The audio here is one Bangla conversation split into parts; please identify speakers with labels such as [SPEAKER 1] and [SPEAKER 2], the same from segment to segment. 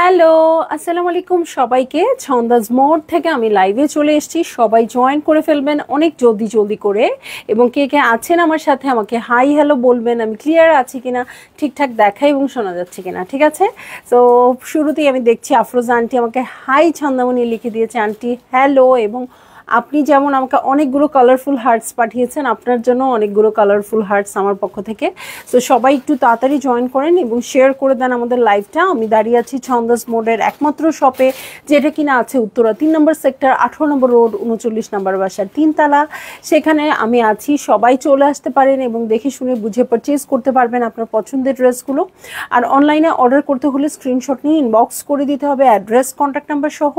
[SPEAKER 1] হ্যালো আসসালামু আলাইকুম সবাইকে ছন্দাজ মোড় থেকে আমি লাইভে চলে এসেছি সবাই জয়েন করে ফেলবেন অনেক জলদি জলদি করে এবং কে কে আছেন আমার সাথে আমাকে হাই হ্যালো বলবেন আমি ক্লিয়ার আছি কিনা ঠিকঠাক দেখা এবং শোনা যাচ্ছে কিনা ঠিক আছে তো শুরুতেই আমি দেখছি আফরোজা আন্টি আমাকে হাই ছন্দামণি লিখে দিয়েছে আন্টি হ্যালো এবং আপনি যেমন আমাকে অনেকগুলো কালারফুল হার্টস পাঠিয়েছেন আপনার জন্য অনেকগুলো কালারফুল হার্টস আমার পক্ষ থেকে তো সবাই একটু তাড়াতাড়ি জয়েন করেন এবং শেয়ার করে দেন আমাদের লাইভটা আমি দাঁড়িয়ে আছি ছন্দস মোডের একমাত্র শপে যেটা কিনা আছে উত্তরা তিন নম্বর সেক্টর আঠেরো নম্বর রোড উনচল্লিশ নম্বর বাসার তিনতলা সেখানে আমি আছি সবাই চলে আসতে পারেন এবং দেখে শুনে বুঝে পারচেস করতে পারবেন আপনার পছন্দের ড্রেসগুলো আর অনলাইনে অর্ডার করতে হলে স্ক্রিনশট নিয়ে ইনবক্স করে দিতে হবে অ্যাড্রেস কন্ট্যাক্ট নাম্বার সহ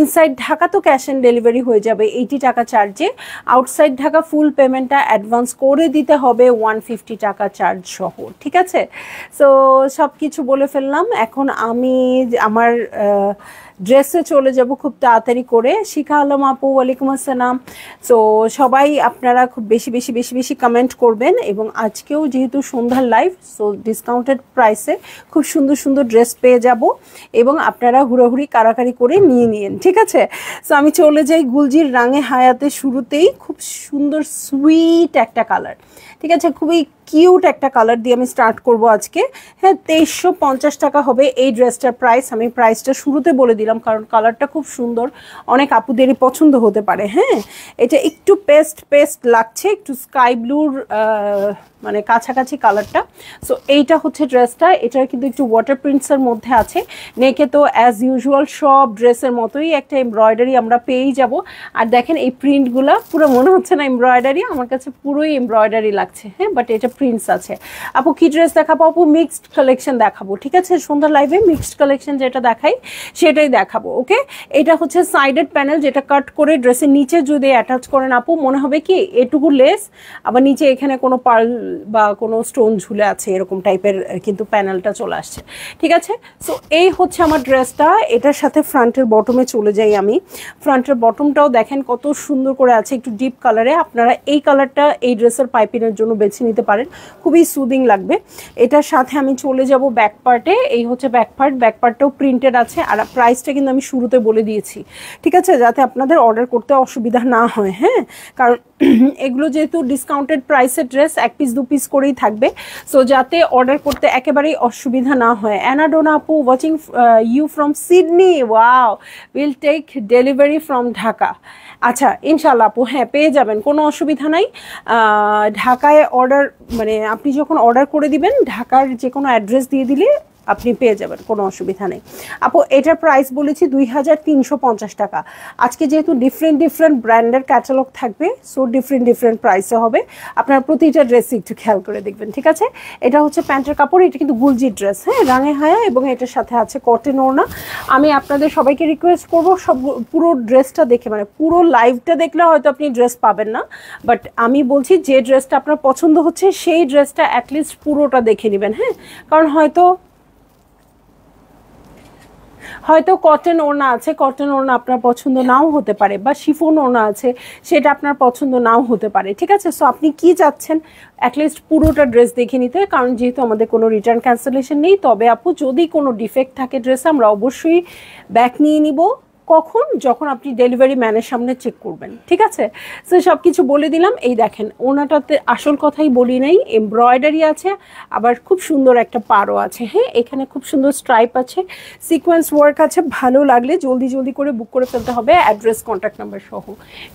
[SPEAKER 1] ইনসাইড ঢাকা তো ক্যাশ অ্যান্ড ডেলিভারি হয়ে যাবে হবে এইটি টাকা চার্জে আউটসাইড ঢাকা ফুল পেমেন্টটা অ্যাডভান্স করে দিতে হবে ওয়ান ফিফটি টাকা চার্জ সহ ঠিক আছে সো সব কিছু বলে ফেললাম এখন আমি আমার ড্রেসে চলে যাব খুব তাড়াতাড়ি করে শিখা আলম আপু ওয়ালাইকুম আসসালাম সো সবাই আপনারা খুব বেশি বেশি বেশি বেশি কমেন্ট করবেন এবং আজকেও যেহেতু সন্ধ্যার লাইভ সো ডিসকাউন্টেড প্রাইসে খুব সুন্দর সুন্দর ড্রেস পেয়ে যাব এবং আপনারা হুড়োহুড়ি কারাকারি করে নিয়ে নিন ঠিক আছে সো আমি চলে যাই গুলজির রাঙে হায়াতে শুরুতেই খুব সুন্দর সুইট একটা কালার ঠিক আছে খুবই কিউট একটা কালার দিয়ে আমি স্টার্ট করব আজকে হ্যাঁ তেইশশো পঞ্চাশ টাকা হবে এই ড্রেসটার প্রাইস আমি প্রাইসটা শুরুতে বলে দিলাম কারণ কালারটা খুব সুন্দর অনেক আপুদেরই পছন্দ হতে পারে হ্যাঁ এটা একটু পেস্ট পেস্ট লাগছে একটু স্কাই ব্লুর মানে কাছাকাছি কালারটা সো এইটা হচ্ছে ড্রেসটা এটা কিন্তু একটু ওয়াটার প্রিন্টসের মধ্যে আছে নেকে তো অ্যাজ ইউজুয়াল সব ড্রেসের মতোই একটা এমব্রয়ডারি আমরা পেয়েই যাব আর দেখেন এই প্রিন্টগুলো পুরো মনে হচ্ছে না এমব্রয়ডারি আমার কাছে পুরোই এমব্রয়ডারি লাগছে হ্যাঁ বাট এটা প্রিন্টস আছে আপু কি ড্রেস দেখাবো আপু মিক্সড কালেকশন দেখাবো ঠিক আছে সুন্দর লাইভে মিক্সড কালেকশন যেটা দেখাই সেটাই দেখাবো ওকে এটা হচ্ছে সাইডেড প্যানেল যেটা কাট করে ড্রেসের নিচে যদি অ্যাটাচ করেন আপু মনে হবে কি এটুকু লেস আবার নিচে এখানে কোনো পার্ল বা কোনো স্টোন ঝুলে আছে এরকম টাইপের কিন্তু প্যানেলটা চলে আসছে ঠিক আছে সো এই হচ্ছে আমার ড্রেসটা এটার সাথে ফ্রন্টের বটমে চলে যাই আমি ফ্রন্টের বটমটাও দেখেন কত সুন্দর করে আছে একটু ডিপ কালারে আপনারা এই কালারটা এই ড্রেসের পাইপিনের জন্য বেছে নিতে পারেন পার্ট খুবই সুদিং লাগবে এটার সাথে আমি চলে যাব ব্যাক পার্টে এই হচ্ছে ব্যাক পার্ট ব্যাক পার্টটাও প্রিন্টেড আছে আর প্রাইসটা কিন্তু আমি শুরুতে বলে দিয়েছি ঠিক আছে যাতে আপনাদের অর্ডার করতে অসুবিধা না হয় হ্যাঁ কারণ এগুলো যেহেতু ডিসকাউন্টেড প্রাইসের ড্রেস এক পিস দু পিস করেই থাকবে সো যাতে অর্ডার করতে একেবারেই অসুবিধা না হয় অ্যানাডোনা আপু watching you from Sydney wow will take delivery from Dhaka আচ্ছা ইনশাল্লাহ আপু হ্যাঁ পেয়ে যাবেন কোনো অসুবিধা নাই ঢাকায় অর্ডার মানে আপনি যখন অর্ডার করে দিবেন ঢাকার যে কোনো অ্যাড্রেস দিয়ে দিলে আপনি পেয়ে যাবেন কোনো অসুবিধা নেই আপু এটার প্রাইস বলেছি দুই টাকা আজকে যেহেতু ডিফারেন্ট ডিফারেন্ট ব্র্যান্ডের ক্যাটালগ থাকবে সো ডিফারেন্ট ডিফারেন্ট প্রাইসে হবে আপনার প্রতিটা ড্রেস একটু খেয়াল করে দেখবেন ঠিক আছে এটা হচ্ছে প্যান্টের কাপড় এটা কিন্তু গুলজি ড্রেস হ্যাঁ রাঙে হায়া এবং এটার সাথে আছে কটন ওড়না আমি আপনাদের সবাইকে রিকোয়েস্ট করব সব পুরো ড্রেসটা দেখে মানে পুরো লাইভটা দেখলে হয়তো আপনি ড্রেস পাবেন না বাট আমি বলছি যে ড্রেসটা আপনার পছন্দ হচ্ছে সেই ড্রেসটা অ্যাটলিস্ট পুরোটা দেখে নেবেন হ্যাঁ কারণ হয়তো হয়তো কটন ওড়না আছে কটন ওড়না আপনার পছন্দ নাও হতে পারে বা শিফোন ওড়না আছে সেটা আপনার পছন্দ নাও হতে পারে ঠিক আছে সো আপনি কি চাচ্ছেন অ্যাটলিস্ট পুরোটা ড্রেস দেখে নিতে কারণ যেহেতু আমাদের কোনো রিটার্ন ক্যান্সেলেশন নেই তবে আপু যদি কোনো ডিফেক্ট থাকে ড্রেস আমরা অবশ্যই ব্যাক নিয়ে নিব কখন যখন আপনি ডেলিভারি ম্যানের সামনে চেক করবেন ঠিক আছে সে সব কিছু বলে দিলাম এই দেখেন ওনাটাতে আসল কথাই বলি নাই এমব্রয়ডারি আছে আবার খুব সুন্দর একটা পারও আছে হ্যাঁ এখানে খুব সুন্দর স্ট্রাইপ আছে সিকোয়েন্স ওয়ার্ক আছে ভালো লাগলে জলদি জলদি করে বুক করে ফেলতে হবে অ্যাড্রেস কন্ট্যাক্ট নাম্বার সহ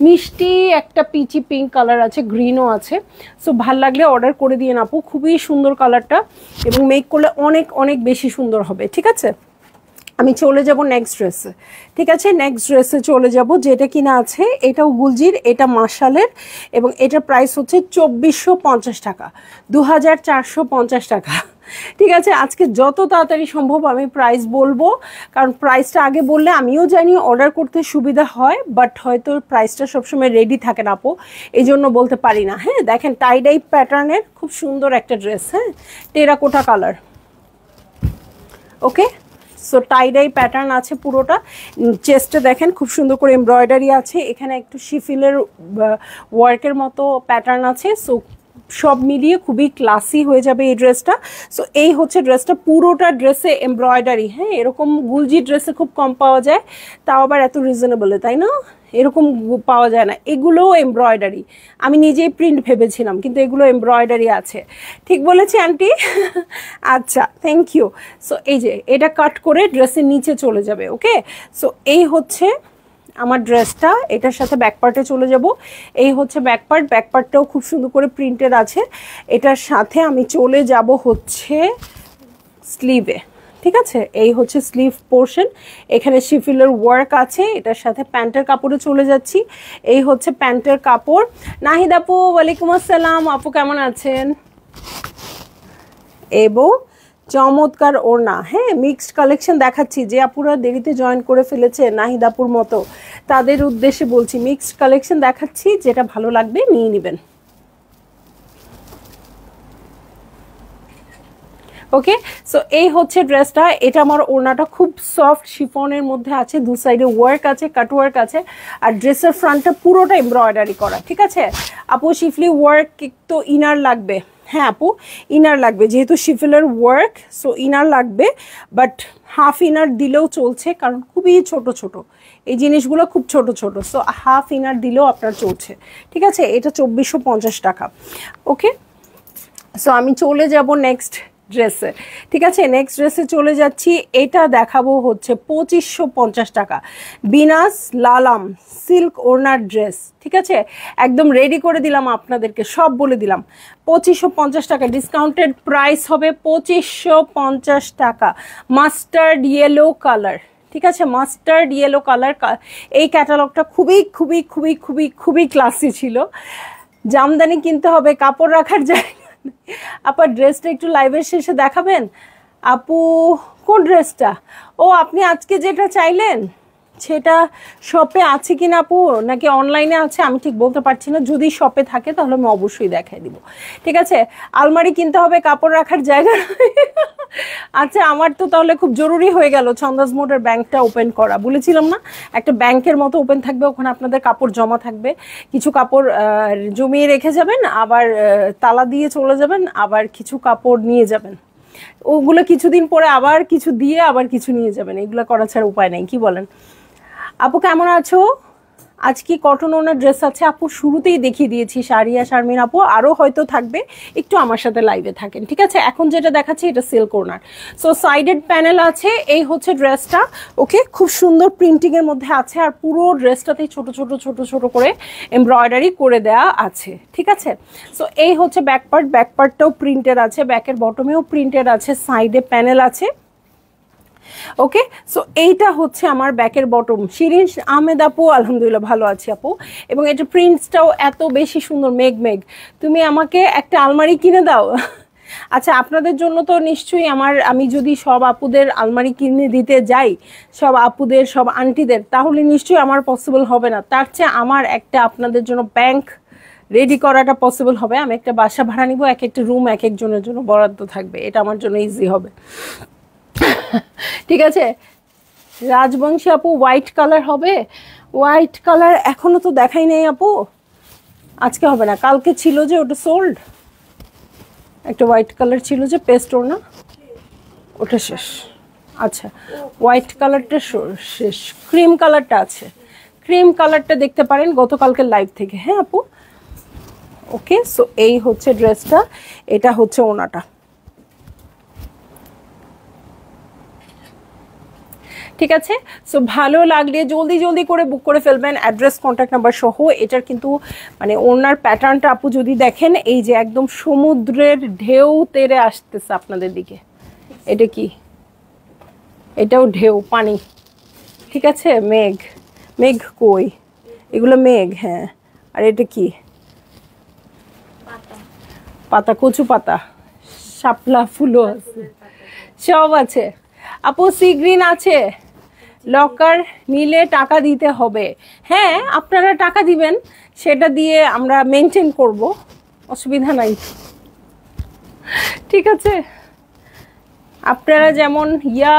[SPEAKER 1] মিষ্টি একটা পিচি পিঙ্ক কালার আছে গ্রিনও আছে সো ভাল লাগলে অর্ডার করে দিয়ে আপু খুবই সুন্দর কালারটা এবং মেক করলে অনেক অনেক বেশি সুন্দর হবে ঠিক আছে আমি চলে যাব নেক্সট ড্রেসে ঠিক আছে নেক্সট ড্রেসে চলে যাব যেটা কিনা আছে এটাও গুলজির এটা মার্শালের এবং এটা প্রাইস হচ্ছে চব্বিশশো টাকা দু টাকা ঠিক আছে আজকে যত তাড়াতাড়ি সম্ভব আমি প্রাইস বলবো কারণ প্রাইসটা আগে বললে আমিও জানি অর্ডার করতে সুবিধা হয় বাট হয়তো প্রাইসটা সবসময় রেডি থাকে না আপো এই জন্য বলতে পারি না হ্যাঁ দেখেন টাইডাই প্যাটার্নের খুব সুন্দর একটা ড্রেস হ্যাঁ terracotta colour okay so tie dye pattern আছে পুরোটা চেস্টে দেখেন খুব সুন্দর করে এমব্রয়ডারি আছে এখানে একটু শিফিলের ওয়ার্কের মতো প্যাটার্ন আছে সো সব মিলিয়ে খুবই ক্লাসি হয়ে যাবে এই ড্রেসটা সো এই হচ্ছে ড্রেসটা পুরোটা ড্রেসে এমব্রয়ডারি হ্যাঁ এরকম গুলজি ড্রেসে খুব কম পাওয়া যায় তাও আবার এত রিজনেবলে তাই না এরকম পাওয়া যায় না এগুলোও এমব্রয়ডারি আমি নিজেই প্রিন্ট ভেবেছিলাম কিন্তু এগুলো এমব্রয়ডারি আছে ঠিক বলেছি আন্টি আচ্ছা থ্যাংক ইউ সো এই যে এটা কাট করে ড্রেসের নিচে চলে যাবে ওকে সো এই হচ্ছে আমার ড্রেসটা এটার সাথে ব্যাকপার্টে চলে যাব এই হচ্ছে ব্যাকপার্ট ব্যাকপার্টটাও খুব সুন্দর করে প্রিন্টেড আছে এটার সাথে আমি চলে যাব হচ্ছে স্লিভে ঠিক আছে এই হচ্ছে স্লিভ পোর্শন এখানে শিফিলের ওয়ার্ক আছে এটার সাথে প্যান্টের কাপড়ে চলে যাচ্ছি এই হচ্ছে প্যান্টের কাপড় নাহিদ আপু ওয়ালাইকুম আসসালাম আপু কেমন আছেন এবং চমৎকার ওড়না হ্যাঁ মিক্সড কালেকশন দেখাচ্ছি যে আপুরা দেরিতে জয়েন করে ফেলেছে নাহিদাপুর মতো তাদের উদ্দেশ্যে বলছি মিক্সড কালেকশন দেখাচ্ছি যেটা ভালো লাগবে নিয়ে নেবেন ওকে সো এই হচ্ছে ড্রেসটা এটা আমার ওড়নাটা খুব সফট শিফনের মধ্যে আছে দু সাইডে ওয়ার্ক আছে কাট ওয়ার্ক আছে আর ড্রেসের ফ্রন্টটা পুরোটা এমব্রয়ডারি করা ঠিক আছে আপু শিফলি ওয়ার্ক তো ইনার লাগবে হ্যাঁ আপু ইনার লাগবে যেহেতু শিফলের ওয়ার্ক সো ইনার লাগবে বাট হাফ ইনার দিলেও চলছে কারণ খুবই ছোট ছোট এই জিনিসগুলো খুব ছোট ছোট সো হাফ ইনার দিলেও আপনার চলছে ঠিক আছে এটা চব্বিশশো টাকা ওকে সো আমি চলে যাব নেক্সট ড্রেসে ঠিক আছে নেক্সট ড্রেসে চলে যাচ্ছি এটা দেখাবো হচ্ছে পঁচিশশো পঞ্চাশ টাকা বিনাস লালাম সিল্ক ওনার ড্রেস ঠিক আছে একদম রেডি করে দিলাম আপনাদেরকে সব বলে দিলাম পঁচিশশো পঞ্চাশ টাকা ডিসকাউন্টেড প্রাইস হবে পঁচিশশো পঞ্চাশ টাকা মাস্টার্ড ইয়েলো কালার ঠিক আছে মাস্টার্ড ইয়েলো কালার এই ক্যাটালগটা খুবই খুবই খুবই খুবই খুবই ক্লাসি ছিল জামদানি কিনতে হবে কাপড় রাখার জায়গা আপনার ড্রেসটা একটু লাইভের শেষে দেখাবেন আপু কোন ড্রেসটা ও আপনি আজকে যেটা চাইলেন সেটা শপে আছে কি না আপু নাকি অনলাইনে আছে আমি ঠিক বলতে পারছি না যদি শপে থাকে তাহলে আমি অবশ্যই দেখাই দিব ঠিক আছে আলমারি কিনতে হবে কাপড় রাখার জায়গা আচ্ছা আমার তো তাহলে খুব জরুরি হয়ে গেল ছন্দাস মোটের ব্যাংকটা ওপেন করা বলেছিলাম না একটা ব্যাংকের মতো ওপেন থাকবে ওখানে আপনাদের কাপড় জমা থাকবে কিছু কাপড় জমিয়ে রেখে যাবেন আবার তালা দিয়ে চলে যাবেন আবার কিছু কাপড় নিয়ে যাবেন ওগুলো কিছুদিন পরে আবার কিছু দিয়ে আবার কিছু নিয়ে যাবেন এগুলো করা ছাড়া উপায় নেই কি বলেন আপু কেমন আছো আজকে কটন ওনার ড্রেস আছে আপু শুরুতেই দেখিয়ে দিয়েছি শাড়িয়া শারমিন আপু আরও হয়তো থাকবে একটু আমার সাথে লাইভে থাকেন ঠিক আছে এখন যেটা দেখাচ্ছি এটা সিল্ক ওনার সো সাইডেড প্যানেল আছে এই হচ্ছে ড্রেসটা ওকে খুব সুন্দর প্রিন্টিংয়ের মধ্যে আছে আর পুরো ড্রেসটাতেই ছোট ছোট ছোট ছোট করে এমব্রয়ডারি করে দেয়া আছে ঠিক আছে সো এই হচ্ছে ব্যাকপার্ট ব্যাকপার্টটাও প্রিন্টেড আছে ব্যাকের বটমেও প্রিন্টেড আছে সাইডে প্যানেল আছে ওকে সো এইটা হচ্ছে আমার ব্যাকের বটম শিরিন আহমেদ আপু আলহামদুলিল্লাহ ভালো আছি আপু এবং এটা প্রিন্টসটাও এত বেশি সুন্দর মেঘ মেঘ তুমি আমাকে একটা আলমারি কিনে দাও আচ্ছা আপনাদের জন্য তো নিশ্চয়ই আমার আমি যদি সব আপুদের আলমারি কিনে দিতে যাই সব আপুদের সব আন্টিদের তাহলে নিশ্চয়ই আমার পসিবল হবে না তার চেয়ে আমার একটা আপনাদের জন্য ব্যাংক রেডি করাটা পসিবল হবে আমি একটা বাসা ভাড়া নিব এক একটা রুম এক একজনের জন্য বরাদ্দ থাকবে এটা আমার জন্য ইজি হবে ঠিক আছে রাজবংশী আপু হোয়াইট কালার হবে হোয়াইট কালার এখনও তো দেখাই নেই আপু আজকে হবে না কালকে ছিল যে ওটা সোল্ড একটা হোয়াইট কালার ছিল যে পেস্ট না ওটা শেষ আচ্ছা হোয়াইট কালারটা শেষ ক্রিম কালারটা আছে ক্রিম কালারটা দেখতে পারেন গতকালকে লাইভ থেকে হ্যাঁ আপু ওকে সো এই হচ্ছে ড্রেসটা এটা হচ্ছে ওনাটা ঠিক আছে সো ভালো লাগলে জলদি জলদি করে বুক করে ফেলবেন অ্যাড্রেস কন্ট্যাক্ট নাম্বার সহ এটার কিন্তু মানে ওনার প্যাটার্নটা আপু যদি দেখেন এই যে একদম সমুদ্রের ঢেউ তেরে আসতেছে আপনাদের দিকে এটা কি এটাও ঢেউ পানি ঠিক আছে মেঘ মেঘ কই এগুলো মেঘ হ্যাঁ আর এটা কি পাতা কচু পাতা শাপলা ফুলও আছে সব আছে আপু সি গ্রিন আছে লকার নিলে টাকা দিতে হবে হ্যাঁ আপনারা টাকা দিবেন সেটা দিয়ে আমরা মেনটেন করব অসুবিধা নাই ঠিক আছে আপনারা যেমন ইয়া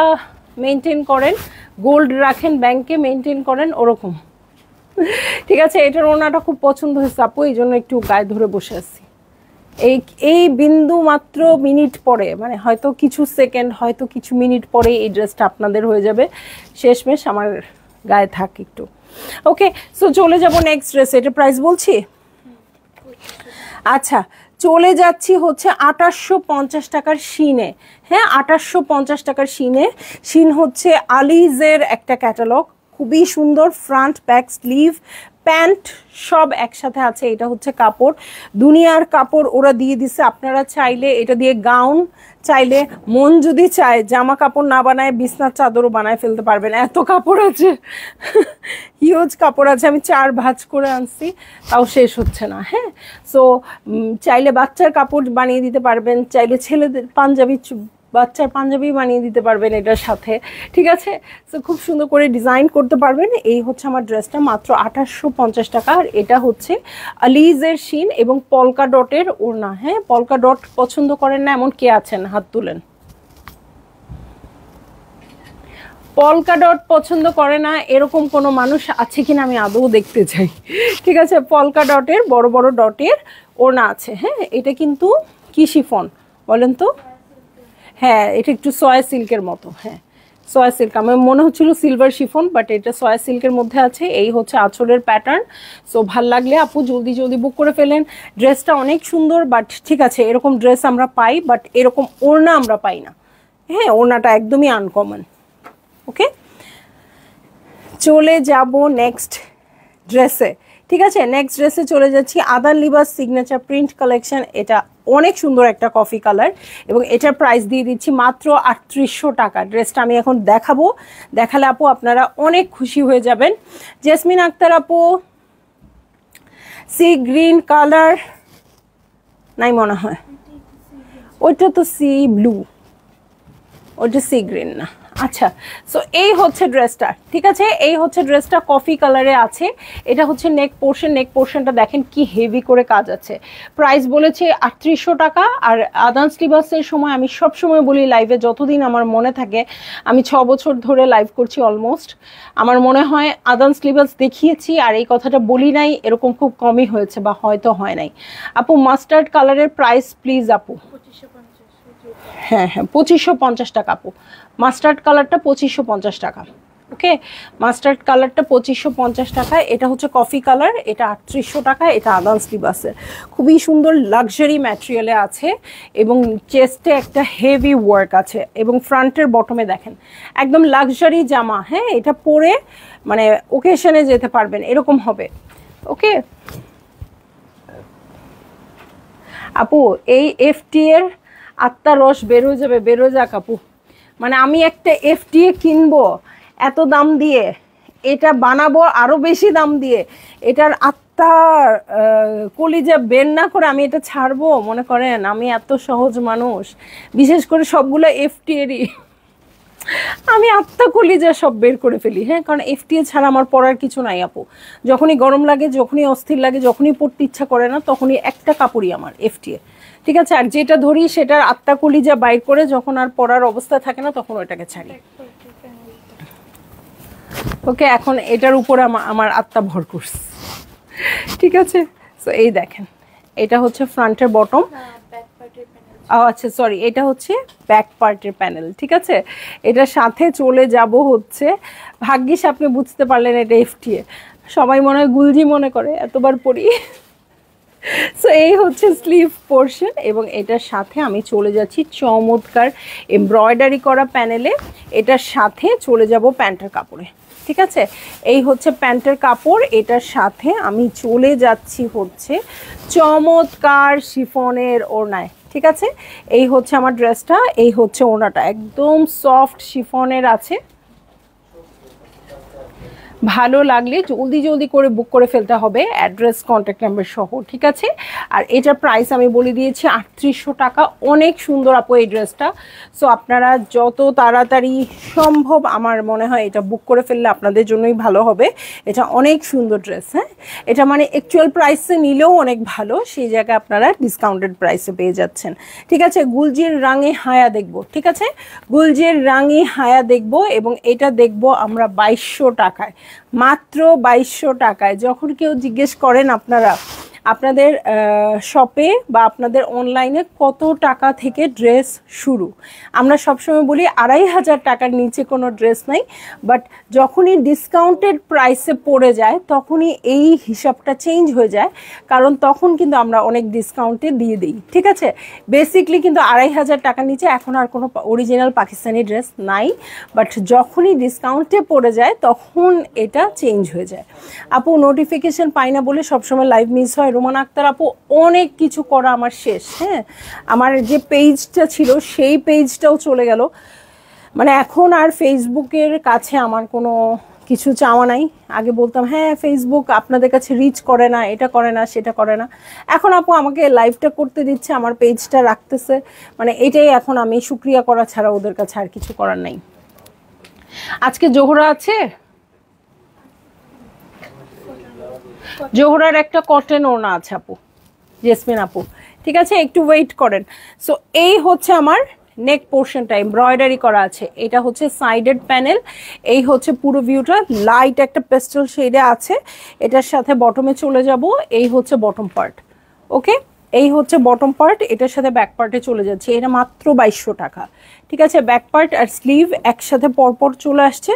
[SPEAKER 1] মেনটেন করেন গোল্ড রাখেন ব্যাংকে মেনটেন করেন ওরকম ঠিক আছে এটার ওনাটা খুব পছন্দ হয়েছে আপু এই জন্য একটু গায়ে ধরে বসে আছি এই এই বিন্দু মাত্র মিনিট পরে মানে হয়তো কিছু সেকেন্ড হয়তো কিছু মিনিট পরে এই ড্রেসটা আপনাদের হয়ে যাবে শেষমেশ আমার গায়ে থাক একটু ওকে সো চলে যাব নেক্সট ড্রেস এটা প্রাইস বলছি আচ্ছা চলে যাচ্ছি হচ্ছে আঠাশশো পঞ্চাশ টাকার শিনে হ্যাঁ আঠাশশো পঞ্চাশ টাকার শিনে শিন হচ্ছে আলিজের একটা ক্যাটালগ খুবই সুন্দর ফ্রন্ট ব্যাক স্লিভ প্যান্ট সব একসাথে আছে এটা হচ্ছে কাপড় দুনিয়ার কাপড় ওরা দিয়ে দিছে আপনারা চাইলে এটা দিয়ে গাউন চাইলে মন যদি চায় জামা কাপড় না বানায় বিছনার চাদরও বানায় ফেলতে পারবেন এত কাপড় আছে হিউজ কাপড় আছে আমি চার ভাজ করে আনছি তাও শেষ হচ্ছে না হ্যাঁ সো চাইলে বাচ্চার কাপড় বানিয়ে দিতে পারবেন চাইলে ছেলেদের পাঞ্জাবি বাচ্চার পাঞ্জাবি বানিয়ে দিতে পারবেন এটার সাথে ঠিক আছে তো খুব সুন্দর করে ডিজাইন করতে পারবেন এই হচ্ছে আমার ড্রেসটা মাত্র আঠাশশো পঞ্চাশ টাকা আর এটা হচ্ছে আলিজের শিন এবং পলকা ডটের ওড়না হ্যাঁ পলকা ডট পছন্দ করেন না এমন কে আছেন হাত তুলেন পলকা ডট পছন্দ করে না এরকম কোনো মানুষ আছে কিনা আমি আদৌ দেখতে চাই ঠিক আছে পলকা ডটের বড় বড় ডটের ওড়না আছে হ্যাঁ এটা কিন্তু কি শিফন বলেন তো হ্যাঁ এটা একটু সয়া সিল্কের মতো হ্যাঁ সয়া সিল্ক আমার মনে হচ্ছিল সিলভার শিফন বাট এটা সয়া সিল্কের মধ্যে আছে এই হচ্ছে আঁচলের প্যাটার্ন সো ভাল লাগলে আপু জলদি জলদি বুক করে ফেলেন ড্রেসটা অনেক সুন্দর বাট ঠিক আছে এরকম ড্রেস আমরা পাই বাট এরকম ওড়না আমরা পাই না হ্যাঁ ওড়নাটা একদমই আনকমন ওকে চলে যাব নেক্সট ড্রেসে ঠিক আছে নেক্সট ড্রেসে চলে যাচ্ছি আদান লিবাস সিগনেচার প্রিন্ট কালেকশন এটা অনেক সুন্দর একটা কফি কালার এবং এটার প্রাইস দিয়ে দিচ্ছি মাত্র আটত্রিশশো টাকা ড্রেসটা আমি এখন দেখাবো দেখালে আপু আপনারা অনেক খুশি হয়ে যাবেন জেসমিন আক্তার আপু সি গ্রিন কালার নাই মনে হয় ওইটা তো সি ব্লু ওইটা সি গ্রিন না আচ্ছা সো এই হচ্ছে ড্রেসটা ঠিক আছে এই হচ্ছে ড্রেসটা কফি কালারে আছে এটা হচ্ছে নেক পোর্শন নেক পোর্শনটা দেখেন কি হেভি করে কাজ আছে প্রাইস বলেছে আটত্রিশশো টাকা আর আদান স্লিভাসের সময় আমি সব সময় বলি লাইভে যতদিন আমার মনে থাকে আমি ছ বছর ধরে লাইভ করছি অলমোস্ট আমার মনে হয় আদান স্লিভাস দেখিয়েছি আর এই কথাটা বলি নাই এরকম খুব কমই হয়েছে বা হয়তো হয় নাই আপু মাস্টার্ড কালারের প্রাইস প্লিজ আপু হ্যাঁ হ্যাঁ পঁচিশশো পঞ্চাশ টাকা আপু মাস্টার্ড কালারটা পঁচিশশো পঞ্চাশ টাকা ওকে মাস্টার্ড কালারটা পঁচিশশো পঞ্চাশ টাকা এটা হচ্ছে কফি কালার এটা আটত্রিশশো টাকা এটা আদান স্লিবাসের খুবই সুন্দর লাক্সারি ম্যাটেরিয়ালে আছে এবং চেস্টে একটা হেভি ওয়ার্ক আছে এবং ফ্রন্টের বটমে দেখেন একদম লাক্সারি জামা হ্যাঁ এটা পরে মানে ওকেশনে যেতে পারবেন এরকম হবে ওকে আপু এই এফটি এর আত্মার রস বেরো যাবে বেরো যা কাপু মানে আমি একটা এফটিএ কিনবো এত দাম দিয়ে এটা বানাবো আরও বেশি দাম দিয়ে এটার আত্মার কলিজা বের না করে আমি এটা ছাড়বো মনে করেন আমি এত সহজ মানুষ বিশেষ করে সবগুলো এফটিএরই আমি আত্মা কলিজা সব বের করে ফেলি হ্যাঁ কারণ এফটিএ ছাড়া আমার পড়ার কিছু নাই আপু যখনই গরম লাগে যখনই অস্থির লাগে যখনই পড়তে ইচ্ছা করে না তখনই একটা কাপড়ই আমার এফটিএ ঠিক আছে আর যেটা ধরি সেটার আত্মা যা বাইর করে যখন আর পড়ার অবস্থা থাকে না তখন ওটাকে ছাড়ি ওকে এখন এটার উপরে আমার আত্মা ভর করছে ঠিক আছে তো এই দেখেন এটা হচ্ছে ফ্রন্টের বটম হ্যাঁ, আচ্ছা সরি এটা হচ্ছে ব্যাক পার্টের প্যানেল ঠিক আছে এটার সাথে চলে যাব হচ্ছে ভাগ্যিস আপনি বুঝতে পারলেন এটা এফটিএ সবাই মনে হয় গুলজি মনে করে এতবার পড়ি সো এই হচ্ছে স্লিভ পোর্শন এবং এটার সাথে আমি চলে যাচ্ছি চমৎকার এমব্রয়ডারি করা প্যানেলে এটার সাথে চলে যাব প্যান্টের কাপড়ে ঠিক আছে এই হচ্ছে প্যান্টের কাপড় এটার সাথে আমি চলে যাচ্ছি হচ্ছে চমৎকার শিফনের ওড়নায় ঠিক আছে এই হচ্ছে আমার ড্রেসটা এই হচ্ছে ওনাটা একদম সফট শিফনের আছে ভালো লাগলে জলদি জলদি করে বুক করে ফেলতে হবে অ্যাড্রেস কন্ট্যাক্ট নাম্বার সহ ঠিক আছে আর এটার প্রাইস আমি বলে দিয়েছি আটত্রিশশো টাকা অনেক সুন্দর আপু এই ড্রেসটা সো আপনারা যত তাড়াতাড়ি সম্ভব আমার মনে হয় এটা বুক করে ফেললে আপনাদের জন্যই ভালো হবে এটা অনেক সুন্দর ড্রেস হ্যাঁ এটা মানে অ্যাকচুয়াল প্রাইসে নিলেও অনেক ভালো সেই জায়গায় আপনারা ডিসকাউন্টেড প্রাইসে পেয়ে যাচ্ছেন ঠিক আছে গুলজির রাঙে হায়া দেখব ঠিক আছে গুলজির রাঙে হায়া দেখব এবং এটা দেখব আমরা বাইশশো টাকায় মাত্র বাইশশো টাকায় যখন কেউ জিজ্ঞেস করেন আপনারা আপনাদের শপে বা আপনাদের অনলাইনে কত টাকা থেকে ড্রেস শুরু আমরা সবসময় বলি আড়াই হাজার টাকার নিচে কোনো ড্রেস নাই বাট যখনই ডিসকাউন্টেড প্রাইসে পড়ে যায় তখনই এই হিসাবটা চেঞ্জ হয়ে যায় কারণ তখন কিন্তু আমরা অনেক ডিসকাউন্টে দিয়ে দিই ঠিক আছে বেসিকলি কিন্তু আড়াই হাজার টাকার নিচে এখন আর কোনো অরিজিনাল পাকিস্তানি ড্রেস নাই বাট যখনই ডিসকাউন্টে পড়ে যায় তখন এটা চেঞ্জ হয়ে যায় আপু নোটিফিকেশান পাই না বলে সবসময় লাইভ মিস হয় রোমান আক্তার আপু অনেক কিছু করা আমার শেষ হ্যাঁ আমার যে পেজটা ছিল সেই পেজটাও চলে গেল মানে এখন আর ফেসবুকের কাছে আমার কোনো কিছু চাওয়া নাই আগে বলতাম হ্যাঁ ফেসবুক আপনাদের কাছে রিচ করে না এটা করে না সেটা করে না এখন আপু আমাকে লাইভটা করতে দিচ্ছে আমার পেজটা রাখতেছে মানে এটাই এখন আমি সুক্রিয়া করা ছাড়া ওদের কাছে আর কিছু করার নাই আজকে জোহরা আছে জোহরার একটা কটন ওনা আছে আপু জেসমিন আপু ঠিক আছে একটু ওয়েট করেন সো এই হচ্ছে আমার নেক পোর্শনটা এমব্রয়ডারি করা আছে এটা হচ্ছে সাইডেড প্যানেল এই হচ্ছে পুরো ভিউটা লাইট একটা পেস্টেল শেডে আছে এটার সাথে বটমে চলে যাব এই হচ্ছে বটম পার্ট ওকে এই হচ্ছে বটম পার্ট এটার সাথে ব্যাক পার্টে চলে যাচ্ছে এটা মাত্র বাইশশো টাকা ঠিক আছে ব্যাক পার্ট আর স্লিভ একসাথে পরপর চলে আসছে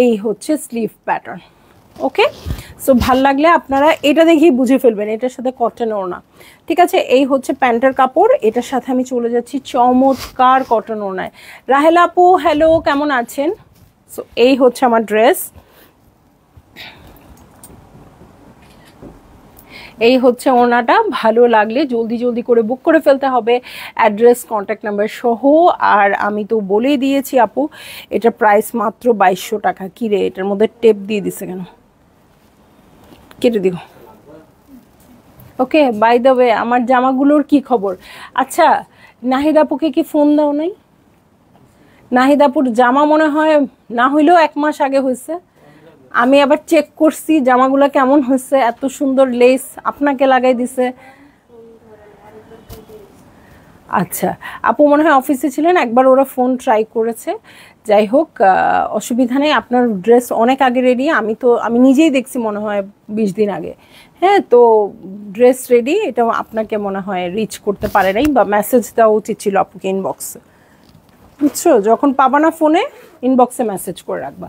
[SPEAKER 1] এই হচ্ছে স্লিভ প্যাটার্ন ওকে সো ভাল লাগলে আপনারা এটা দেখেই বুঝে ফেলবেন এটার সাথে কটন ওড়না ঠিক আছে এই হচ্ছে প্যান্টের কাপড় এটার সাথে আমি চলে যাচ্ছি চমৎকার কটন ওড়নায় রাহেলা আপু হ্যালো কেমন আছেন সো এই হচ্ছে আমার ড্রেস এই হচ্ছে ওনাটা ভালো লাগলে জলদি জলদি করে বুক করে ফেলতে হবে অ্যাড্রেস কন্ট্যাক্ট নাম্বার সহ আর আমি তো বলেই দিয়েছি আপু এটা প্রাইস মাত্র বাইশশো টাকা কিরে এটার মধ্যে টেপ দিয়ে দিছে কেন কেটে দিব ওকে বাই দ্য ওয়ে আমার জামাগুলোর কি খবর আচ্ছা নাহিদ আপুকে কি ফোন দাও নাই নাহিদ আপুর জামা মনে হয় না হইলেও এক মাস আগে হয়েছে আমি আবার চেক করছি জামাগুলো কেমন হয়েছে এত সুন্দর লেস আপনাকে লাগাই দিছে আচ্ছা আপু মনে হয় অফিসে ছিলেন একবার ওরা ফোন ট্রাই করেছে যাই হোক অসুবিধা নেই আপনার ড্রেস অনেক আগে রেডি আমি তো আমি নিজেই দেখছি মনে হয় বিশ দিন আগে হ্যাঁ তো ড্রেস রেডি এটা আপনাকে মনে হয় রিচ করতে পারে নাই বা মেসেজ দেওয়া উচিত ছিল আপুকে ইনবক্সে বুঝছো যখন পাবা না ফোনে ইনবক্সে মেসেজ করে রাখবা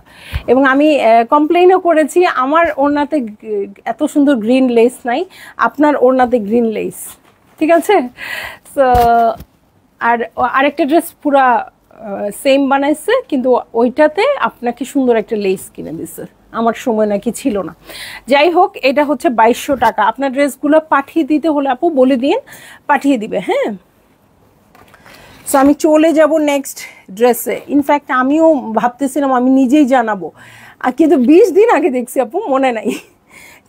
[SPEAKER 1] এবং আমি কমপ্লেনও করেছি আমার ওড়নাতে এত সুন্দর গ্রিন লেস নাই আপনার ওড়নাতে গ্রিন লেস ঠিক আছে আর আরেকটা ড্রেস পুরা সেম বানাইছে কিন্তু ওইটাতে আপনাকে সুন্দর একটা লেস কিনে দিছে আমার সময় নাকি ছিল না যাই হোক এটা হচ্ছে বাইশশো টাকা আপনার ড্রেসগুলো পাঠিয়ে দিতে হলে আপু বলে দিন পাঠিয়ে দিবে হ্যাঁ সো আমি চলে যাব নেক্সট ড্রেসে ইনফ্যাক্ট আমিও ভাবতেছিলাম আমি নিজেই জানাবো আর কিন্তু বিশ দিন আগে দেখছি আপু মনে নাই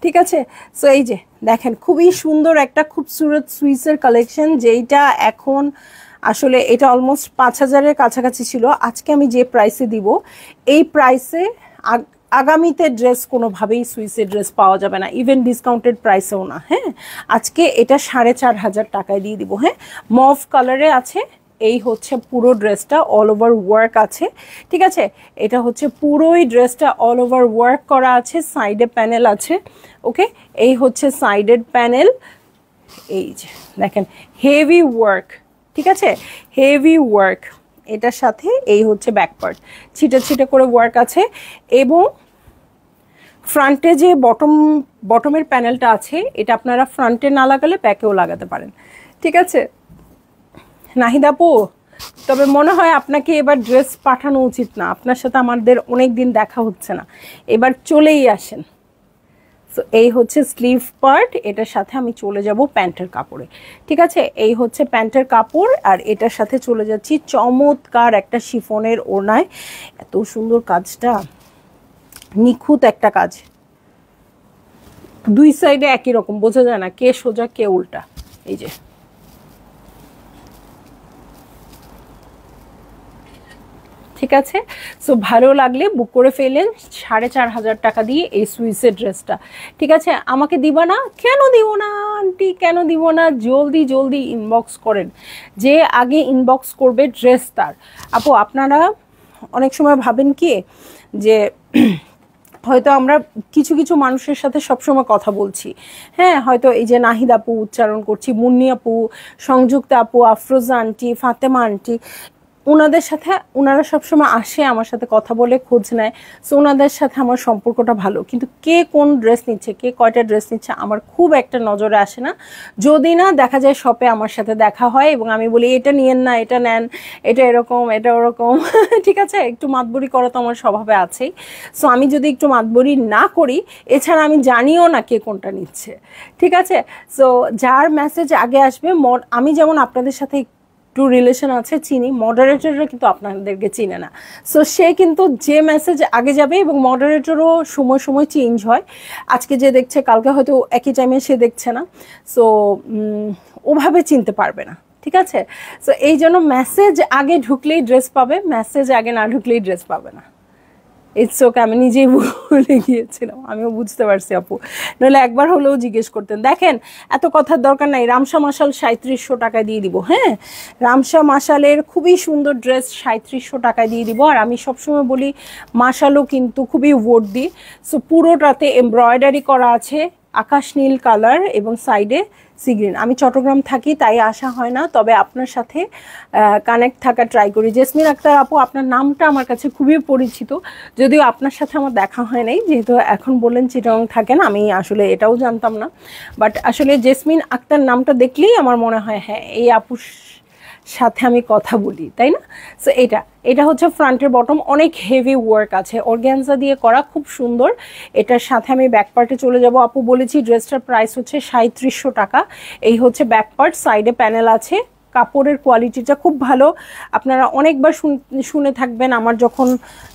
[SPEAKER 1] ঠিক আছে সো এই যে দেখেন খুবই সুন্দর একটা খুবসুরত সুইসের কালেকশন যেইটা এখন আসলে এটা অলমোস্ট পাঁচ হাজারের কাছাকাছি ছিল আজকে আমি যে প্রাইসে দিব এই প্রাইসে আগামীতে ড্রেস কোনোভাবেই সুইসের ড্রেস পাওয়া যাবে না ইভেন ডিসকাউন্টেড প্রাইসেও না হ্যাঁ আজকে এটা সাড়ে চার হাজার টাকায় দিয়ে দিব হ্যাঁ মফ কালারে আছে এই হচ্ছে পুরো ড্রেসটা অল ওভার ওয়ার্ক আছে ঠিক আছে এটা হচ্ছে পুরোই ড্রেসটা অল ওভার ওয়ার্ক করা আছে সাইডে প্যানেল আছে ওকে এই হচ্ছে সাইডের প্যানেল এই যে দেখেন হেভি ওয়ার্ক ঠিক আছে হেভি ওয়ার্ক এটার সাথে এই হচ্ছে ব্যাকওয়ার্ড ছিটে ছিটা ছিটা করে ওয়ার্ক আছে এবং ফ্রন্টে যে বটম বটমের প্যানেলটা আছে এটা আপনারা ফ্রন্টে না লাগালে প্যাকেও লাগাতে পারেন ঠিক আছে নাহিদাপু তবে মনে হয় আপনাকে এবার ড্রেস পাঠানো উচিত না আপনার সাথে আমাদের অনেক দিন দেখা হচ্ছে না এবার চলেই আসেন সো এই হচ্ছে স্লিভ পার্ট এটার সাথে আমি চলে যাব প্যান্টের কাপড়ে ঠিক আছে এই হচ্ছে প্যান্টের কাপড় আর এটার সাথে চলে যাচ্ছি চমৎকার একটা শিফনের ওড়নায় এত সুন্দর কাজটা নিখুঁত একটা কাজ দুই সাইডে একই রকম বোঝা যায় না কে সোজা কে উল্টা এই যে ঠিক আছে সো ভালো লাগলে বুক করে ফেলেন সাড়ে চার হাজার টাকা দিয়ে এই সুইসের ড্রেসটা ঠিক আছে আমাকে দিবা না কেন দিব না আন্টি কেন দিব না জলদি জলদি ইনবক্স করেন যে আগে ইনবক্স করবে ড্রেস তার আপু আপনারা অনেক সময় ভাবেন কি যে হয়তো আমরা কিছু কিছু মানুষের সাথে সবসময় কথা বলছি হ্যাঁ হয়তো এই যে নাহিদ আপু উচ্চারণ করছি মুন্নি আপু সংযুক্ত আপু আফরোজা আন্টি ফাতেমা আন্টি ওনাদের সাথে ওনারা সবসময় আসে আমার সাথে কথা বলে খোঁজ নেয় সো ওনাদের সাথে আমার সম্পর্কটা ভালো কিন্তু কে কোন ড্রেস নিচ্ছে কে কয়টা ড্রেস নিচ্ছে আমার খুব একটা নজরে আসে না যদি না দেখা যায় শপে আমার সাথে দেখা হয় এবং আমি বলি এটা নিয়েন না এটা নেন এটা এরকম এটা ওরকম ঠিক আছে একটু মাতবরি করা তো আমার স্বভাবে আছেই সো আমি যদি একটু মাতবরি না করি এছাড়া আমি জানিও না কে কোনটা নিচ্ছে ঠিক আছে সো যার মেসেজ আগে আসবে আমি যেমন আপনাদের সাথে একটু রিলেশন আছে চিনি মডারেটররা কিন্তু আপনাদেরকে চিনে না সো সে কিন্তু যে মেসেজ আগে যাবে এবং মডারেটরও সময় সময় চেঞ্জ হয় আজকে যে দেখছে কালকে হয়তো একই টাইমে সে দেখছে না সো ওভাবে চিনতে পারবে না ঠিক আছে সো এই জন্য মেসেজ আগে ঢুকলেই ড্রেস পাবে মেসেজ আগে না ঢুকলেই ড্রেস পাবে না ইটস ওকে আমি নিজেই বলে গিয়েছিলাম আমিও বুঝতে পারছি আপু নাহলে একবার হলেও জিজ্ঞেস করতেন দেখেন এত কথার দরকার নাই রামসা মাসাল সাঁত্রিশশো টাকায় দিয়ে দিব হ্যাঁ রামসা মাসালের খুবই সুন্দর ড্রেস সাঁত্রিশশো টাকায় দিয়ে দিব আর আমি সবসময় বলি মাসালও কিন্তু খুবই ওয়ার্ড দিই সো পুরোটাতে এমব্রয়ডারি করা আছে আকাশ নীল কালার এবং সাইডে সিগ্রিন আমি চট্টগ্রাম থাকি তাই আসা হয় না তবে আপনার সাথে কানেক্ট থাকা ট্রাই করি জেসমিন আক্তার আপু আপনার নামটা আমার কাছে খুবই পরিচিত যদিও আপনার সাথে আমার দেখা হয় নাই যেহেতু এখন বললেন চিটং থাকেন আমি আসলে এটাও জানতাম না বাট আসলে জেসমিন আক্তার নামটা দেখলেই আমার মনে হয় হ্যাঁ এই আপুর সাথে আমি কথা বলি তাই না সো এটা এটা হচ্ছে ফ্রন্টের বটম অনেক হেভি ওয়ার্ক আছে অর্গ্যানজা দিয়ে করা খুব সুন্দর এটার সাথে আমি ব্যাক পার্টে চলে যাব আপু বলেছি ড্রেসটার প্রাইস হচ্ছে সাঁত্রিশশো টাকা এই হচ্ছে ব্যাক পার্ট সাইডে প্যানেল আছে কাপড়ের কোয়ালিটিটা খুব ভালো আপনারা অনেকবার শুনে থাকবেন আমার যখন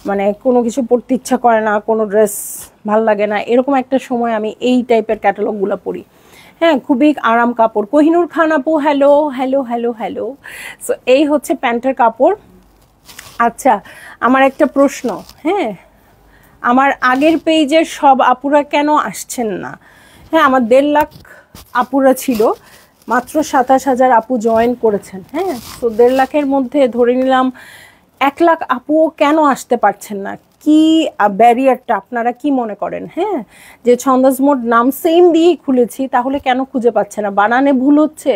[SPEAKER 1] মানে কোনো কিছু পড়তে ইচ্ছা করে না কোনো ড্রেস ভাল লাগে না এরকম একটা সময় আমি এই টাইপের ক্যাটালগুলো পড়ি হ্যাঁ খুবই আরাম কাপড় কোহিনুর খান আপু hello hello hello hello so এই হচ্ছে প্যান্টের কাপড় আচ্ছা আমার একটা প্রশ্ন হ্যাঁ আমার আগের পেজের সব আপুরা কেন আসছেন না হ্যাঁ আমার দেড় লাখ আপুরা ছিল মাত্র সাতাশ হাজার আপু জয়েন করেছেন হ্যাঁ তো দেড় লাখের মধ্যে ধরে নিলাম এক লাখ আপুও কেন আসতে পারছেন না কি ব্যারিয়ারটা আপনারা কি মনে করেন হ্যাঁ যে ছন্দাস মোট নাম সেম দিয়েই খুলেছি তাহলে কেন খুঁজে পাচ্ছে না বানানে ভুল হচ্ছে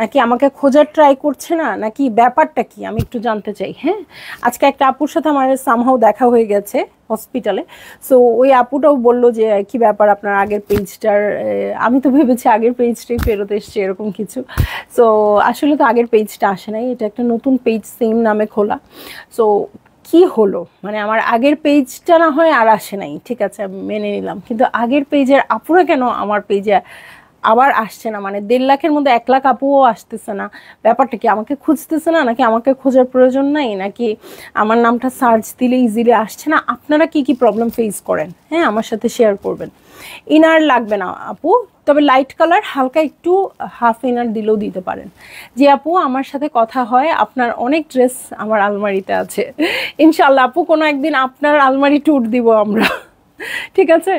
[SPEAKER 1] নাকি আমাকে খোঁজার ট্রাই করছে না নাকি ব্যাপারটা কি আমি একটু জানতে চাই হ্যাঁ আজকে একটা আপুর সাথে আমার সামহাও দেখা হয়ে গেছে হসপিটালে সো ওই আপুটাও বলল যে কি ব্যাপার আপনার আগের পেজটার আমি তো ভেবেছি আগের পেজটাই ফেরত এসছে এরকম কিছু সো আসলে তো আগের পেজটা আসে নাই এটা একটা নতুন পেজ সেম নামে খোলা সো কি হলো মানে আমার আগের পেজটা না হয় আর আসে নাই ঠিক আছে মেনে নিলাম কিন্তু আগের পেজের আপুরা কেন আমার পেজে আবার আসছে না মানে দেড় লাখের মধ্যে এক লাখ আপুও আসতেছে না ব্যাপারটা কি আমাকে খুঁজতেছে না নাকি আমাকে খোঁজার প্রয়োজন নাই নাকি আমার নামটা সার্চ দিলে ইজিলি আসছে না আপনারা কি কি প্রবলেম ফেস করেন হ্যাঁ আমার সাথে শেয়ার করবেন ইনার লাগবে না আপু তবে লাইট কালার হালকা একটু হাফ ইনার দিলেও দিতে পারেন যে আপু আমার সাথে কথা হয় আপনার অনেক ড্রেস আমার আলমারিতে আছে ইনশাল্লাহ আপু কোনো একদিন আপনার আলমারি ট্যুর দিব আমরা ঠিক আছে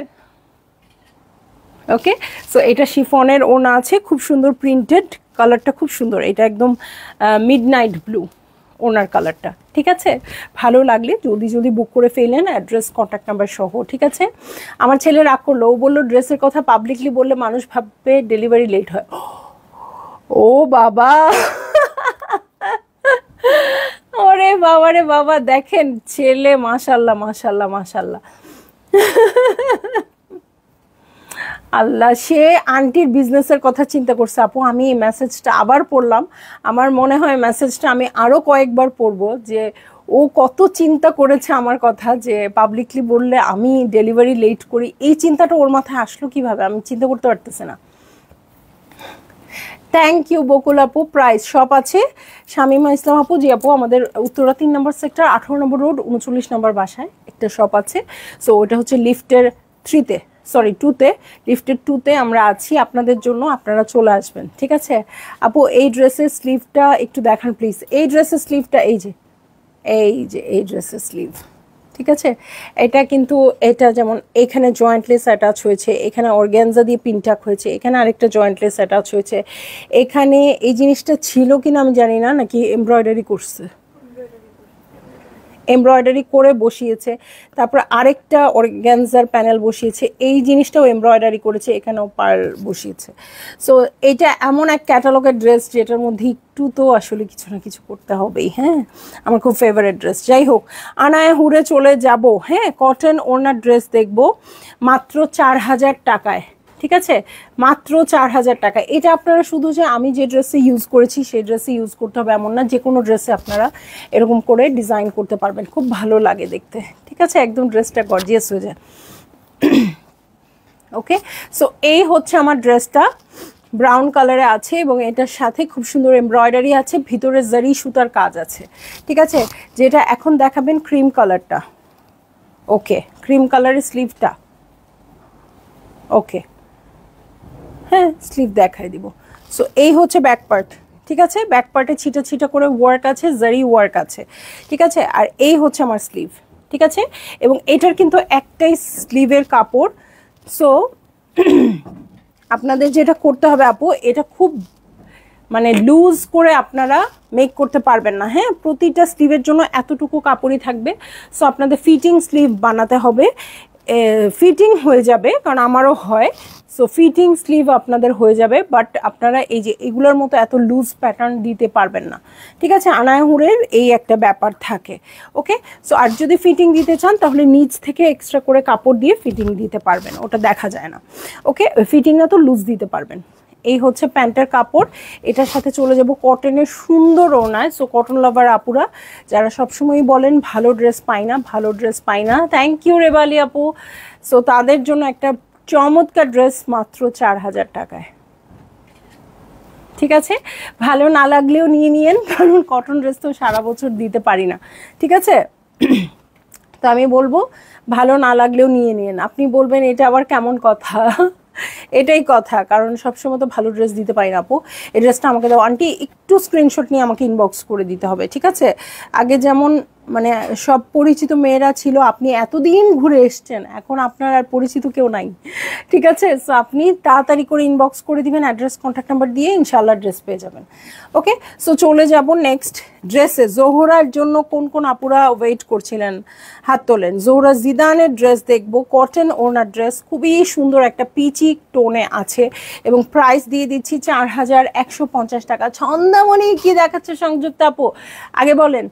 [SPEAKER 1] ওকে সো এটা শিফনের ওনা আছে খুব সুন্দর প্রিন্টেড কালারটা খুব সুন্দর এটা একদম মিড নাইট ব্লু ওনার কালারটা ঠিক আছে ভালো লাগলে জলদি জলদি বুক করে ফেলেন অ্যাড্রেস কন্ট্যাক্ট নাম্বার সহ ঠিক আছে আমার ছেলে রাগ করলো ও বললো ড্রেসের কথা পাবলিকলি বললে মানুষ ভাববে ডেলিভারি লেট হয় ও বাবা ওরে বাবা রে বাবা দেখেন ছেলে মাসাল্লাহ মাসাল্লাহ মাসাল্লাহ আল্লাহ সে আন্টির বিজনেসের কথা চিন্তা করছে আপু আমি এই মেসেজটা আবার পড়লাম আমার মনে হয় মেসেজটা আমি আরও কয়েকবার পড়ব যে ও কত চিন্তা করেছে আমার কথা যে পাবলিকলি বললে আমি ডেলিভারি লেট করি এই চিন্তাটা ওর মাথায় আসলো কিভাবে আমি চিন্তা করতে পারতেছি না থ্যাংক ইউ বকুল আপু প্রাইস সব আছে শামিমা ইসলাম আপু জি আপু আমাদের উত্তরা তিন নম্বর সেক্টর আঠারো নম্বর রোড উনচল্লিশ নম্বর বাসায় একটা শপ আছে সো ওটা হচ্ছে লিফটের থ্রিতে সরি টুতে লিফটের টুতে আমরা আছি আপনাদের জন্য আপনারা চলে আসবেন ঠিক আছে আপু এই ড্রেসের স্লিভটা একটু দেখান প্লিজ এই ড্রেসের স্লিভটা এই যে এই যে এই ড্রেসের স্লিভ ঠিক আছে এটা কিন্তু এটা যেমন এখানে জয়েন্টলেস অ্যাটাচ হয়েছে এখানে অর্গ্যানজা দিয়ে পিনটাক হয়েছে এখানে আরেকটা জয়েন্টলেস অ্যাটাচ হয়েছে এখানে এই জিনিসটা ছিল কিনা আমি জানি না নাকি এমব্রয়ডারি করছে এমব্রয়ডারি করে বসিয়েছে তারপর আরেকটা অর্গ্যানজার প্যানেল বসিয়েছে এই জিনিসটাও এমব্রয়ডারি করেছে এখানেও পার বসিয়েছে সো এটা এমন এক ক্যাটালগের ড্রেস যেটার মধ্যে একটু তো আসলে কিছু না কিছু করতে হবেই হ্যাঁ আমার খুব ফেভারেট ড্রেস যাই হোক আনায় হুড়ে চলে যাব হ্যাঁ কটন ওনার ড্রেস দেখব মাত্র চার হাজার টাকায় ঠিক আছে মাত্র চার হাজার টাকা এটা আপনারা শুধু যে আমি যে ড্রেসে ইউজ করেছি সেই ড্রেসে ইউজ করতে হবে এমন না যে কোনো ড্রেসে আপনারা এরকম করে ডিজাইন করতে পারবেন খুব ভালো লাগে দেখতে ঠিক আছে একদম ড্রেসটা গর্জিয়াস হয়ে যায় ওকে সো এই হচ্ছে আমার ড্রেসটা ব্রাউন কালারে আছে এবং এটার সাথে খুব সুন্দর এমব্রয়ডারি আছে ভিতরে জারি সুতার কাজ আছে ঠিক আছে যেটা এখন দেখাবেন ক্রিম কালারটা ওকে ক্রিম কালারের স্লিভটা ওকে হ্যাঁ স্লিভ দেখাই দিব সো এই হচ্ছে ব্যাক পার্ট ঠিক আছে ব্যাক পার্টে ছিটা ছিটা করে ওয়ার্ক আছে জারি ওয়ার্ক আছে ঠিক আছে আর এই হচ্ছে আমার স্লিভ ঠিক আছে এবং এটার কিন্তু একটাই স্লিভের কাপড় সো আপনাদের যেটা করতে হবে আপু এটা খুব মানে লুজ করে আপনারা মেক করতে পারবেন না হ্যাঁ প্রতিটা স্লিভের জন্য এতটুকু কাপড়ই থাকবে সো আপনাদের ফিটিং স্লিভ বানাতে হবে ফিটিং হয়ে যাবে কারণ আমারও হয় সো ফিটিং স্লিভ আপনাদের হয়ে যাবে বাট আপনারা এই যে এগুলোর মতো এত লুজ প্যাটার্ন দিতে পারবেন না ঠিক আছে আনায়হুরের এই একটা ব্যাপার থাকে ওকে সো আর যদি ফিটিং দিতে চান তাহলে নিচ থেকে এক্সট্রা করে কাপড় দিয়ে ফিটিং দিতে পারবেন ওটা দেখা যায় না ওকে ফিটিং না তো লুজ দিতে পারবেন এই হচ্ছে প্যান্টের কাপড় এটার সাথে চলে যাব কটনের সুন্দর ওনায় সো কটন লাভার আপুরা যারা সবসময়ই বলেন ভালো ড্রেস পাই না ভালো ড্রেস পাই না থ্যাংক ইউ রেবালি আপু সো তাদের জন্য একটা চমৎকার ড্রেস মাত্র চার হাজার টাকায় ঠিক আছে ভালো না লাগলেও নিয়ে নিয়েন কারণ কটন ড্রেস তো সারা বছর দিতে পারি না ঠিক আছে তো আমি বলবো ভালো না লাগলেও নিয়ে নিন আপনি বলবেন এটা আবার কেমন কথা এটাই কথা কারণ সবসময় তো ভালো ড্রেস দিতে পারি না আপু এই ড্রেসটা আমাকে দাও আন্টি একটু স্ক্রিনশট নিয়ে আমাকে ইনবক্স করে দিতে হবে ঠিক আছে আগে যেমন মানে সব পরিচিত মেয়েরা ছিল আপনি এতদিন ঘুরে এসছেন এখন আপনার আর পরিচিত কেউ নাই ঠিক আছে সো আপনি তাড়াতাড়ি করে ইনবক্স করে দিবেন অ্যাড্রেস কন্ট্যাক্ট নাম্বার দিয়ে ইনশাল্লাহ ড্রেস পেয়ে যাবেন ওকে সো চলে যাব নেক্সট ড্রেসে জোহরার জন্য কোন কোন আপুরা ওয়েট করছিলেন হাত তোলেন জোহরা জিদানের ড্রেস দেখব কটন ওনার ড্রেস খুবই সুন্দর একটা পিচি টোনে আছে এবং প্রাইস দিয়ে দিচ্ছি চার হাজার একশো পঞ্চাশ টাকা ছন্দামণি কি দেখাচ্ছে সংযুক্ত আপু আগে বলেন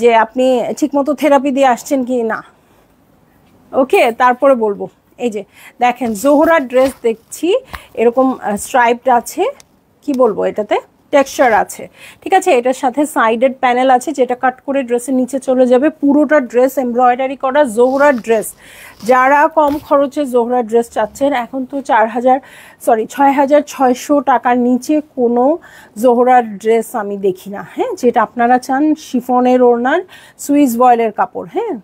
[SPEAKER 1] যে আপনি ঠিকমতো থেরাপি দিয়ে আসছেন কি না ওকে তারপরে বলবো এই যে দেখেন জোহরা ড্রেস দেখছি এরকম স্ট্রাইপড আছে কি বলবো এটাতে টেক্সচার আছে ঠিক আছে এটার সাথে সাইডেড প্যানেল আছে যেটা কাট করে ড্রেসের নিচে চলে যাবে পুরোটা ড্রেস এমব্রয়ডারি করা জোহরা ড্রেস যারা কম খরচে জোহরা ড্রেস চাচ্ছেন এখন তো চার হাজার সরি ছয় হাজার ছয়শো টাকার নিচে কোনো জোহরার ড্রেস আমি দেখি না হ্যাঁ যেটা আপনারা চান শিফনের ওড়নার সুইস বয়েলের কাপড় হ্যাঁ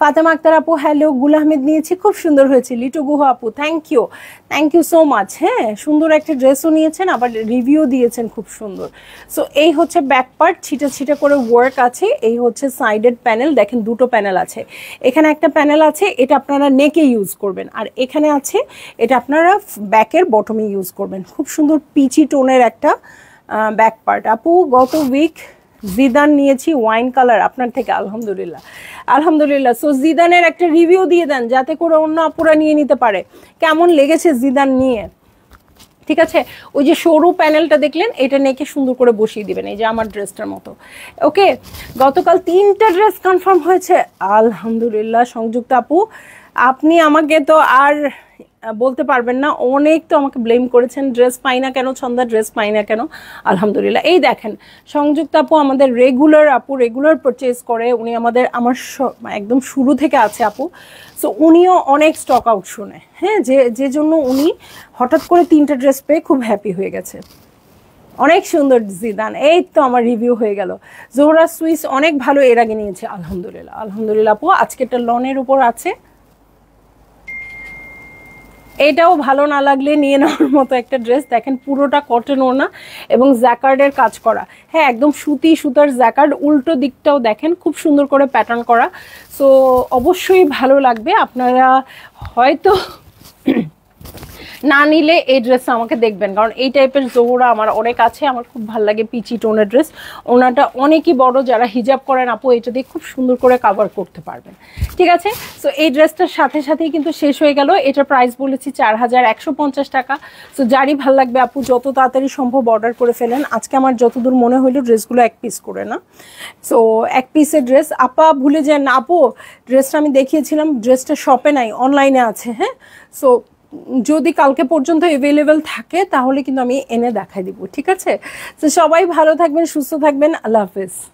[SPEAKER 1] ফাতেমা আক্তার আপু হ্যালো গুল আহমেদ নিয়েছি খুব সুন্দর হয়েছে লিটু গুহ আপু thank you thank you so much হ্যাঁ সুন্দর একটা ড্রেসও নিয়েছেন আবার রিভিউ দিয়েছেন খুব সুন্দর সো এই হচ্ছে ব্যাক পার্ট ছিটা ছিটা করে ওয়ার্ক আছে এই হচ্ছে সাইডেড প্যানেল দেখেন দুটো প্যানেল আছে এখানে একটা প্যানেল আছে এটা আপনারা নেকে ইউজ করবেন আর এখানে আছে এটা আপনারা ব্যাকের বটমে ইউজ করবেন খুব সুন্দর পিচি টোনের একটা ব্যাক পার্ট আপু গত উইক জিদান নিয়েছি ওয়াইন কালার আপনার থেকে আলহামদুলিল্লাহ আলহামদুলিল্লাহ সো জিদানের একটা রিভিউ দিয়ে দেন যাতে করে অন্য আপুরা নিয়ে নিতে পারে কেমন লেগেছে জিদান নিয়ে ঠিক আছে ওই যে সরু প্যানেলটা দেখলেন এটা নেকে সুন্দর করে বসিয়ে দিবেন এই যে আমার ড্রেসটার মতো ওকে গতকাল তিনটা ড্রেস কনফার্ম হয়েছে আলহামদুলিল্লাহ সংযুক্ত আপু আপনি আমাকে তো আর বলতে পারবেন না অনেক তো আমাকে ব্লেম করেছেন ড্রেস পাই না কেন ছন্দা ড্রেস পাই না কেন আলহামদুলিল্লাহ এই দেখেন সংযুক্ত আপু আমাদের রেগুলার আপু রেগুলার পারচেজ করে উনি আমাদের আমার একদম শুরু থেকে আছে আপু সো উনিও অনেক স্টক আউট শুনে হ্যাঁ যে যে জন্য উনি হঠাৎ করে তিনটা ড্রেস পেয়ে খুব হ্যাপি হয়ে গেছে অনেক সুন্দর জিদান এই তো আমার রিভিউ হয়ে গেল জোহরা সুইস অনেক ভালো এর আগে নিয়েছে আলহামদুলিল্লাহ আলহামদুলিল্লাহ আপু আজকেটা লনের উপর আছে এটাও ভালো না লাগলে নিয়ে নেওয়ার মতো একটা ড্রেস দেখেন পুরোটা কটন ওনা এবং জ্যাকার্ডের কাজ করা হ্যাঁ একদম সুতি সুতার জ্যাকার্ড উল্টো দিকটাও দেখেন খুব সুন্দর করে প্যাটার্ন করা সো অবশ্যই ভালো লাগবে আপনারা হয়তো না নিলে এই ড্রেসটা আমাকে দেখবেন কারণ এই টাইপের জোহরা আমার অনেক আছে আমার খুব ভালো লাগে পিচি টোনের ড্রেস ওনাটা অনেকই বড় যারা হিজাব করেন আপু এটা দিয়ে খুব সুন্দর করে কাভার করতে পারবেন ঠিক আছে সো এই ড্রেসটার সাথে সাথেই কিন্তু শেষ হয়ে গেল এটা প্রাইস বলেছি চার হাজার একশো পঞ্চাশ টাকা সো যারই ভালো লাগবে আপু যত তাড়াতাড়ি সম্ভব অর্ডার করে ফেলেন আজকে আমার যতদূর মনে হইল ড্রেসগুলো এক পিস করে না সো এক পিসের ড্রেস আপা ভুলে যান আপু ড্রেসটা আমি দেখিয়েছিলাম ড্রেসটা শপে নাই অনলাইনে আছে হ্যাঁ সো যদি কালকে পর্যন্ত এভেলেবেল থাকে তাহলে কিন্তু আমি এনে দেখাই দিব ঠিক আছে তো সবাই ভালো থাকবেন সুস্থ থাকবেন আল্লাহ হাফেজ